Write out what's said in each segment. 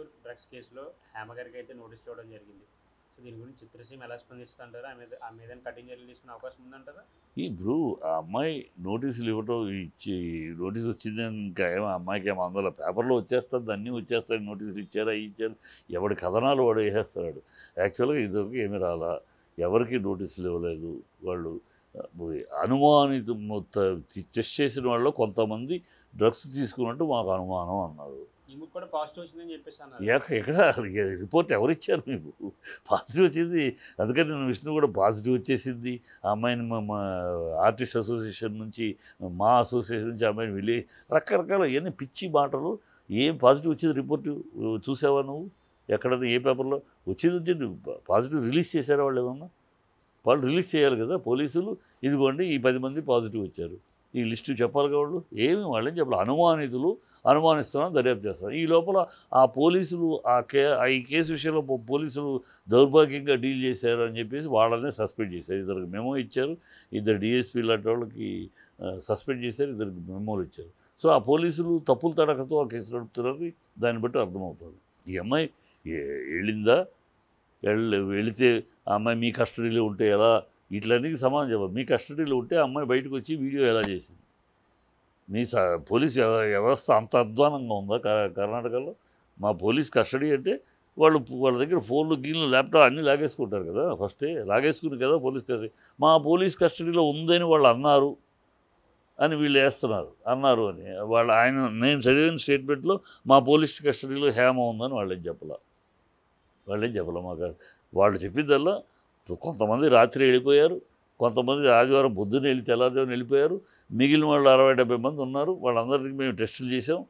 pure drugs కేసులో హేమగారికి అయితే notice ఇవ్వడం జరిగింది సో దీని గురించి చిత్రసీమ ఎలా స్పందిస్తుంటారా ఆమె ఆ మీద కఠిన చర్యలు తీసుకునే అవకాశం ఉందంటారా ఈ బ్రూ ఆ అమ్మాయి నోటీసులు ఇవ్వటం ఇచ్చి నోటీస్ వచ్చింది ఇంకా ఏమో అమ్మాయికి ఏమో అందులో పేపర్లో వచ్చేస్తుంది అన్నీ వచ్చేస్తాయి నోటీసులు ఇచ్చారా ఇచ్చారు ఎవడి కథనాలు వాడు వేసేస్తాడు యాక్చువల్గా ఇదొక ఏమి రాలా ఎవరికి నోటీసులు ఇవ్వలేదు వాళ్ళు అనుమానిత టెస్ట్ చేసిన వాళ్ళు కొంతమంది డ్రగ్స్ తీసుకున్నట్టు మాకు అనుమానం అన్నారు ఎక్కడ రిపోర్ట్ ఎవరు ఇచ్చారు మీకు పాజిటివ్ వచ్చింది అందుకని నేను విష్ణు కూడా పాజిటివ్ వచ్చేసింది ఆ అమ్మాయిని మా ఆర్టిస్ట్ అసోసియేషన్ నుంచి మా అసోసియేషన్ నుంచి అమ్మాయిని వెళ్ళి రకరకాల ఇవన్నీ పిచ్చి మాటలు ఏం పాజిటివ్ వచ్చింది రిపోర్ట్ చూసావా నువ్వు ఎక్కడన్నా ఏ పేపర్లో వచ్చింది వచ్చింది పాజిటివ్ రిలీజ్ చేశారా వాళ్ళు ఏమన్నా వాళ్ళు రిలీజ్ చేయాలి కదా పోలీసులు ఇదిగోండి ఈ పది మంది పాజిటివ్ వచ్చారు ఈ లిస్టు చెప్పాలి వాళ్ళు ఏమి ఏం చెప్పాలి అనుమానితులు అనుమానిస్తున్నాం దర్యాప్తు చేస్తాను ఈ లోపల ఆ పోలీసులు ఆ కే ఈ కేసు విషయంలో పోలీసులు దౌర్భాగ్యంగా డీల్ చేశారు అని చెప్పేసి వాళ్ళనే సస్పెండ్ చేశారు ఇద్దరికి మెమో ఇచ్చారు ఇద్దరు డిఎస్పీ లాంటి వాళ్ళకి సస్పెండ్ చేశారు ఇద్దరికి మెమోలు ఇచ్చారు సో ఆ పోలీసులు తప్పులు తడకతో ఆ కేసు నడుపుతున్నారు దాన్ని బట్టి అర్థమవుతుంది ఈ అమ్మాయి వెళ్ళిందా వెళ్ళి వెళితే ఆ అమ్మాయి మీ కస్టడీలో ఉంటే ఎలా ఇట్లన్నీ సమాధానం చెప్పాలి మీ కస్టడీలో ఉంటే ఆ అమ్మాయి బయటకు వచ్చి వీడియో ఎలా చేసింది మీ స పోలీస్ వ్యవస్థ అంత అధ్వానంగా ఉందా కర్ణాటకలో మా పోలీస్ కస్టడీ అంటే వాళ్ళు వాళ్ళ దగ్గర ఫోన్లు గీన్లు ల్యాప్టాప్ అన్నీ లాగేసుకుంటారు కదా ఫస్టే లాగేసుకుని కదా పోలీస్ కస్టడీ మా పోలీస్ కస్టడీలో ఉందని వాళ్ళు అన్నారు అని వీళ్ళు వేస్తున్నారు అన్నారు అని వాళ్ళు ఆయన నేను చదివిన స్టేట్మెంట్లో మా పోలీస్ కస్టడీలో హేమ ఉందని వాళ్ళేం చెప్పలా వాళ్ళేం చెప్పలే మాకు వాళ్ళు చెప్పిందల్లా కొంతమంది రాత్రి వెళ్ళిపోయారు కొంతమంది ఆదివారం పొద్దున్న వెళ్ళి తెల్లారుజామున వెళ్ళిపోయారు మిగిలిన వాళ్ళు అరవై డెబ్బై మంది ఉన్నారు వాళ్ళందరికీ మేము టెస్టులు చేసాం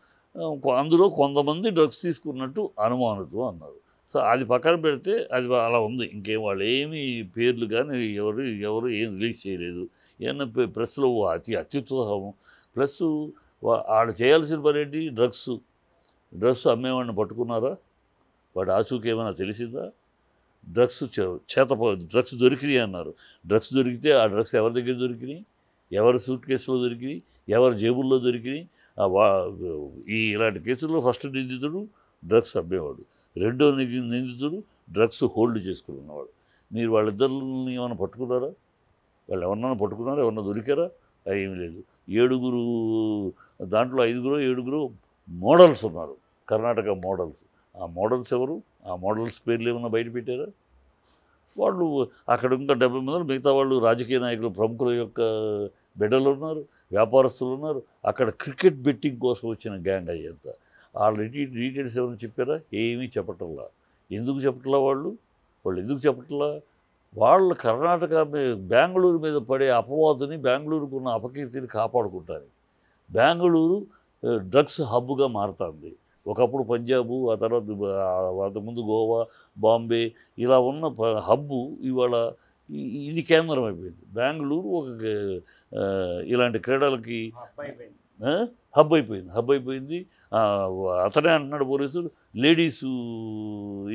అందులో కొంతమంది డ్రగ్స్ తీసుకున్నట్టు అనుమానత్వం అన్నారు సో అది పక్కన పెడితే అది అలా ఉంది ఇంకేం వాళ్ళు ఏమి పేర్లు కానీ ఎవరు ఎవరు ఏం రిలీజ్ చేయలేదు ఏమన్నా ప్రెస్లో అతి అత్యుత్సాహం ప్లస్ వాళ్ళు చేయాల్సిన పని ఏంటి డ్రగ్స్ డ్రగ్స్ అమ్మేవాడిని పట్టుకున్నారా వాడు ఆచూకేమైనా తెలిసిందా డ్రగ్స్ చేత డ్రగ్స్ దొరికినాయి అన్నారు డ్రగ్స్ దొరికితే ఆ డ్రగ్స్ ఎవరి దగ్గర దొరికినాయి ఎవరి సూట్ కేసులో దొరికినాయి ఎవరి జేబుల్లో దొరికినాయి ఈ ఇలాంటి కేసుల్లో ఫస్ట్ నిందితుడు డ్రగ్స్ అమ్మేవాడు రెండో నిందితుడు డ్రగ్స్ హోల్డ్ చేసుకుని ఉన్నవాడు మీరు వాళ్ళిద్దరిని ఏమైనా పట్టుకున్నారా వాళ్ళు ఎవరన్నా పట్టుకున్నారా ఎవరన్నా దొరికారా ఏమీ లేదు ఏడుగురు దాంట్లో ఐదుగురు ఏడుగురు మోడల్స్ ఉన్నారు కర్ణాటక మోడల్స్ ఆ మోడల్స్ ఎవరు ఆ మోడల్స్ పేర్లు ఏమైనా బయట పెట్టారా వాళ్ళు అక్కడ ఇంకా డెబ్బై మంది మిగతా వాళ్ళు రాజకీయ నాయకులు ప్రముఖుల యొక్క బిడ్డలు ఉన్నారు వ్యాపారస్తులు ఉన్నారు అక్కడ క్రికెట్ బెట్టింగ్ కోసం వచ్చిన గ్యాంగ్ అయ్యేంత వాళ్ళు డీటెయిల్స్ ఏమైనా చెప్పారా ఏమీ చెప్పటంలా ఎందుకు చెప్పట్లా వాళ్ళు వాళ్ళు ఎందుకు చెప్పట్లా వాళ్ళు కర్ణాటక బెంగళూరు మీద పడే అపవాదుని బెంగళూరుకు ఉన్న అపకీర్తిని కాపాడుకుంటారు బెంగళూరు డ్రగ్స్ హబ్గా మారుతుంది ఒకప్పుడు పంజాబు ఆ తర్వాత అంతకుముందు గోవా బాంబే ఇలా ఉన్న హబ్బు ఇవాళ ఇది కేంద్రం అయిపోయింది బెంగళూరు ఒక ఇలాంటి క్రీడలకి హబ్ అయిపోయింది హబ్ అయిపోయింది అతనే అంటున్నాడు పోలీసులు లేడీసు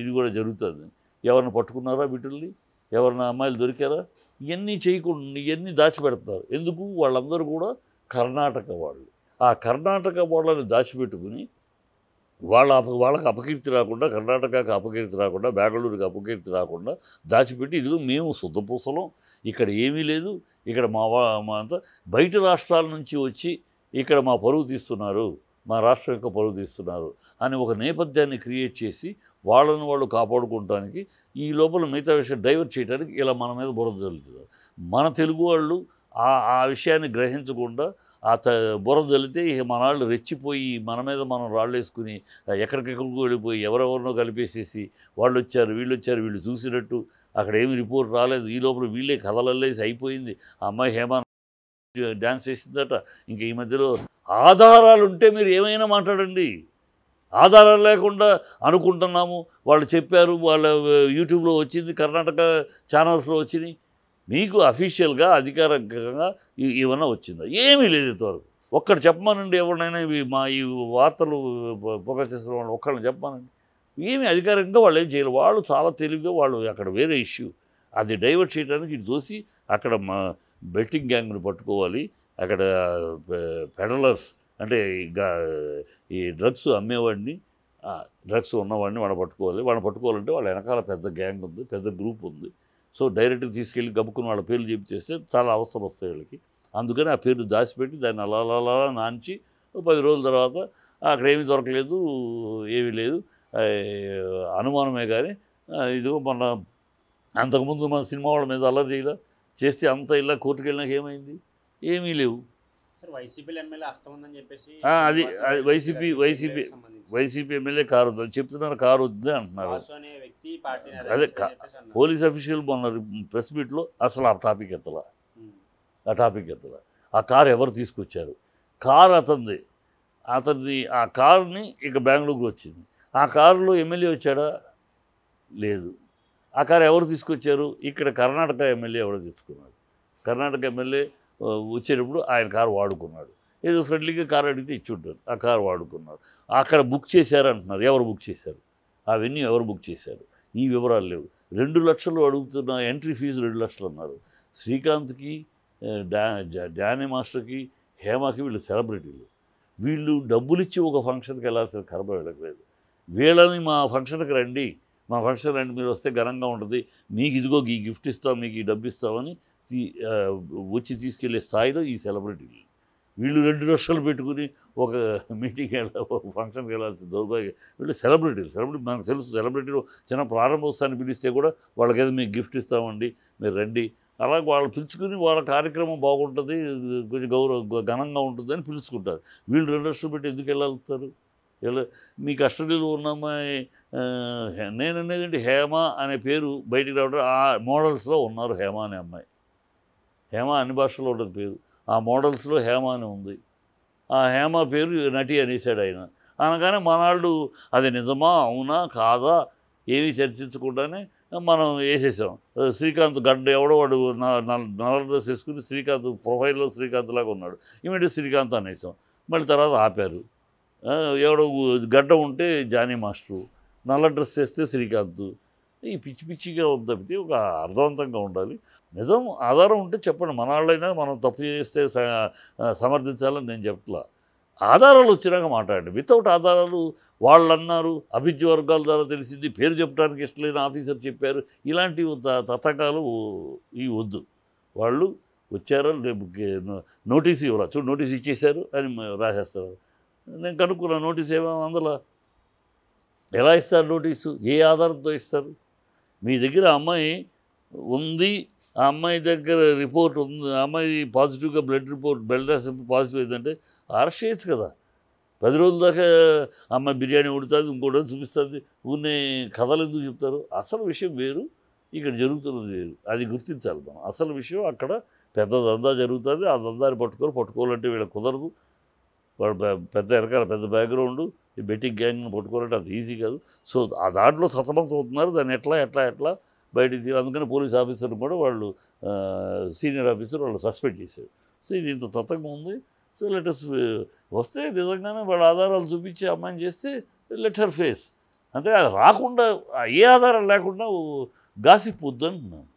ఇది కూడా జరుగుతుంది ఎవరిని పట్టుకున్నారా వీటిల్ని ఎవరిని అమ్మాయిలు దొరికారా ఇవన్నీ చేయకుండా ఇవన్నీ దాచిపెడతారు ఎందుకు వాళ్ళందరూ కూడా కర్ణాటక వాళ్ళు ఆ కర్ణాటక వాళ్ళని దాచిపెట్టుకుని వాళ్ళ అప వాళ్ళకి అపకీర్తి రాకుండా కర్ణాటకకి అపకీర్తి రాకుండా బెంగళూరుకి అపకీర్తి రాకుండా దాచిపెట్టి ఇదిగో మేము శుద్ధపూసలం ఇక్కడ ఏమీ లేదు ఇక్కడ మా మా అంతా బయట రాష్ట్రాల నుంచి వచ్చి ఇక్కడ మా పరువు తీస్తున్నారు మా రాష్ట్రం యొక్క పరువు తీస్తున్నారు అని ఒక నేపథ్యాన్ని క్రియేట్ చేసి వాళ్ళను వాళ్ళు కాపాడుకోవడానికి ఈ లోపల మిగతా విషయం డైవర్ట్ చేయడానికి ఇలా మన మీద బురద జరుగుతుంది మన తెలుగు వాళ్ళు ఆ ఆ విషయాన్ని గ్రహించకుండా అత బురద చల్లితే ఇక మన వాళ్ళు రెచ్చిపోయి మన మీద మనం రాళ్ళు వేసుకుని ఎక్కడికెక్కడికి వెళ్ళిపోయి ఎవరెవరినో కలిపేసేసి వాళ్ళు వచ్చారు వీళ్ళు వచ్చారు వీళ్ళు చూసినట్టు అక్కడ ఏమి రిపోర్ట్ రాలేదు ఈ లోపల వీళ్ళే కథలల్లేసి అయిపోయింది ఆ అమ్మాయి హేమా డ్యాన్స్ చేసిందట ఇంకా ఈ మధ్యలో ఆధారాలు ఉంటే మీరు ఏమైనా మాట్లాడండి ఆధారాలు లేకుండా అనుకుంటున్నాము వాళ్ళు చెప్పారు వాళ్ళ యూట్యూబ్లో వచ్చింది కర్ణాటక ఛానల్స్లో వచ్చినాయి మీకు అఫీషియల్గా అధికారికంగా ఏమన్నా వచ్చిందా ఏమీ లేదు ఇంతవరకు ఒక్కడు చెప్పమానండి ఎవరినైనా ఇవి మా ఈ వార్తలు ఫోకస్ చేసిన వాళ్ళు ఒక్కడిని చెప్పమానండి ఏమి అధికారికంగా వాళ్ళు ఏం చేయలేదు వాళ్ళు చాలా తెలివిగా వాళ్ళు అక్కడ వేరే ఇష్యూ అది డైవర్ట్ చేయడానికి ఇటు చూసి అక్కడ మా బెట్టింగ్ గ్యాంగ్ను పట్టుకోవాలి అక్కడ పెడలర్స్ అంటే ఈ డ్రగ్స్ అమ్మేవాడిని డ్రగ్స్ ఉన్నవాడిని వాళ్ళని పట్టుకోవాలి వాళ్ళని పట్టుకోవాలంటే వాళ్ళ వెనకాల పెద్ద గ్యాంగ్ ఉంది పెద్ద గ్రూప్ ఉంది సో డైరెక్ట్గా తీసుకెళ్ళి గబుక్కుని వాళ్ళ పేర్లు చెప్పిచేస్తే చాలా అవసరం వస్తాయి వీళ్ళకి అందుకని ఆ పేరు దాచిపెట్టి దాన్ని అలా అలా నాంచి పది రోజుల తర్వాత అక్కడ ఏమీ దొరకలేదు ఏమీ లేదు అనుమానమే కానీ ఇదిగో మన అంతకుముందు మన సినిమా వాళ్ళ మీద అలా చేయలే చేస్తే అంత ఇలా కోర్టుకు వెళ్ళినాక ఏమైంది ఏమీ లేవు అది వైసీపీ వైసీపీ వైసీపీ ఎమ్మెల్యే కారు వద్దు చెప్తున్నారు కారు వద్దు అంటున్నారు అదే పోలీస్ అఫీషియల్ మొన్న ప్రెస్ మీట్లో అసలు ఆ టాపిక్ ఎత్తల ఆ టాపిక్ ఎత్తల ఆ కారు ఎవరు తీసుకొచ్చారు కారు అతనిది అతన్ని ఆ కారుని ఇక బెంగళూరుకు వచ్చింది ఆ కారులో ఎమ్మెల్యే వచ్చాడా లేదు ఆ కారు ఎవరు తీసుకొచ్చారు ఇక్కడ కర్ణాటక ఎమ్మెల్యే ఎవరు తీసుకున్నారు కర్ణాటక ఎమ్మెల్యే వచ్చేటప్పుడు ఆయన కారు వాడుకున్నాడు ఏదో ఫ్రెండ్లీగా కారు అడిగితే ఇచ్చుంటారు ఆ కారు వాడుకున్నాడు అక్కడ బుక్ చేశారు అంటున్నారు ఎవరు బుక్ చేశారు అవన్నీ ఎవరు బుక్ చేశారు ఈ వివరాలు లేవు రెండు లక్షలు అడుగుతున్న ఎంట్రీ ఫీజు రెండు లక్షలు అన్నారు శ్రీకాంత్కి డా డానీ మాస్టర్కి హేమకి వీళ్ళు సెలబ్రిటీలు వీళ్ళు డబ్బులు ఇచ్చి ఒక ఫంక్షన్కి వెళ్ళాల్సిన కర్మ వెళ్ళకలేదు వీళ్ళని మా ఫంక్షన్కి రండి మా ఫంక్షన్ రండి మీరు వస్తే ఘనంగా ఉంటుంది మీకు ఇదిగో ఈ గిఫ్ట్ ఇస్తాం మీకు ఈ డబ్బు ఇస్తామని వచ్చి తీసుకెళ్లే స్థాయిలో ఈ సెలబ్రిటీలు వీళ్ళు రెండు లక్షలు పెట్టుకుని ఒక మీటింగ్కి ఒక ఫంక్షన్కి వెళ్ళాల్సిన దౌర్భాగ్యం వీళ్ళు సెలబ్రిటీలు సెలబ్రిటీ మనకు తెలుసు సెలబ్రిటీలు చిన్న ప్రారంభోత్సవాన్ని పిలిస్తే కూడా వాళ్ళకి ఏదో మేము గిఫ్ట్ ఇస్తామండి మీరు రండి అలా వాళ్ళు పిలుచుకుని వాళ్ళ కార్యక్రమం బాగుంటుంది కొంచెం గౌరవ ఘనంగా ఉంటుందని పిలుచుకుంటారు వీళ్ళు రెండు లక్షలు పెట్టి ఎందుకు వెళ్ళగలుగుతారు ఎలా మీ కష్టలు ఉన్నామా నేను అనేది హేమ అనే పేరు బయటికి రావడం ఆ మోడల్స్లో ఉన్నారు హేమ అనే అమ్మాయి హేమ అన్ని భాషలో ఉండదు పేరు ఆ మోడల్స్లో హేమ అని ఉంది ఆ హేమ పేరు నటి అనేసాడు ఆయన అనగానే మనాళ్ళు అది నిజమా అవునా కాదా ఏమీ చర్చించకుండానే మనం వేసేసాం శ్రీకాంత్ గడ్డ ఎవడో వాడు నల్ల డ్రెస్ వేసుకుని శ్రీకాంత్ ప్రొఫైల్లో శ్రీకాంత్ లాగా ఉన్నాడు ఇమీడియట్ శ్రీకాంత్ అనేసాం మళ్ళీ తర్వాత ఆపారు ఎవడో గడ్డ ఉంటే జానీ మాస్టరు నల్ల డ్రెస్ వేస్తే శ్రీకాంత్ ఈ పిచ్చి పిచ్చిగా వద్దని ఒక అర్థవంతంగా ఉండాలి నిజం ఆధారం ఉంటే చెప్పండి మన వాళ్ళైనా మనం తప్పు చేస్తే సమర్థించాలని నేను చెప్తున్నా ఆధారాలు వచ్చినాక మాట్లాడండి వితౌట్ ఆధారాలు వాళ్ళు అన్నారు అభిజ్ఞ వర్గాల ద్వారా తెలిసింది పేరు చెప్పడానికి ఇష్టలేని ఆఫీసర్ చెప్పారు ఇలాంటి తతకాలు ఇవి వద్దు వాళ్ళు వచ్చారా నోటీస్ ఇవ్వరా చూడు నోటీస్ ఇచ్చేశారు అని రాసేస్తారు నేను కనుక్కున్నా నోటీస్ ఏమో అందులో ఎలా ఇస్తారు నోటీసు ఏ ఆధారంతో ఇస్తారు మీ దగ్గర అమ్మాయి ఉంది ఆ అమ్మాయి దగ్గర రిపోర్ట్ ఉంది ఆ అమ్మాయి పాజిటివ్గా blood report blood test positive అయిందంటే అరెస్ట్ చేయొచ్చు కదా పది రోజుల దాకా అమ్మాయి బిర్యానీ ఉడుతుంది ఇంకోటి చూపిస్తుంది ఊరినే కథలు ఎందుకు చెప్తారు అసలు విషయం వేరు ఇక్కడ జరుగుతున్నది వేరు అది గుర్తించాలి మనం అసలు విషయం అక్కడ పెద్ద దందా జరుగుతుంది ఆ దందాన్ని పట్టుకోరు పట్టుకోవాలంటే వీళ్ళకి కుదరదు వాడు పెద్ద వెనకాల పెద్ద బ్యాక్గ్రౌండ్ ఈ బెట్టింగ్ గ్యాంగ్ని పట్టుకోవాలంటే అది ఈజీ కాదు సో ఆ దాంట్లో సతమతం అవుతున్నారు దాన్ని ఎట్లా ఎట్లా ఎట్లా బయటికి తీరు అందుకని పోలీస్ ఆఫీసర్ని కూడా వాళ్ళు సీనియర్ ఆఫీసర్ వాళ్ళు సస్పెండ్ చేశారు సో ఇది ఇంత తతంగా ఉంది సో లెటర్స్ వస్తే నిజంగానే వాళ్ళ ఆధారాలు చూపించి అమ్మాయిని చేస్తే లెటర్ ఫేస్ అంతే అది రాకుండా ఏ ఆధారాలు లేకుండా గాసిపోద్దు అంటున్నాను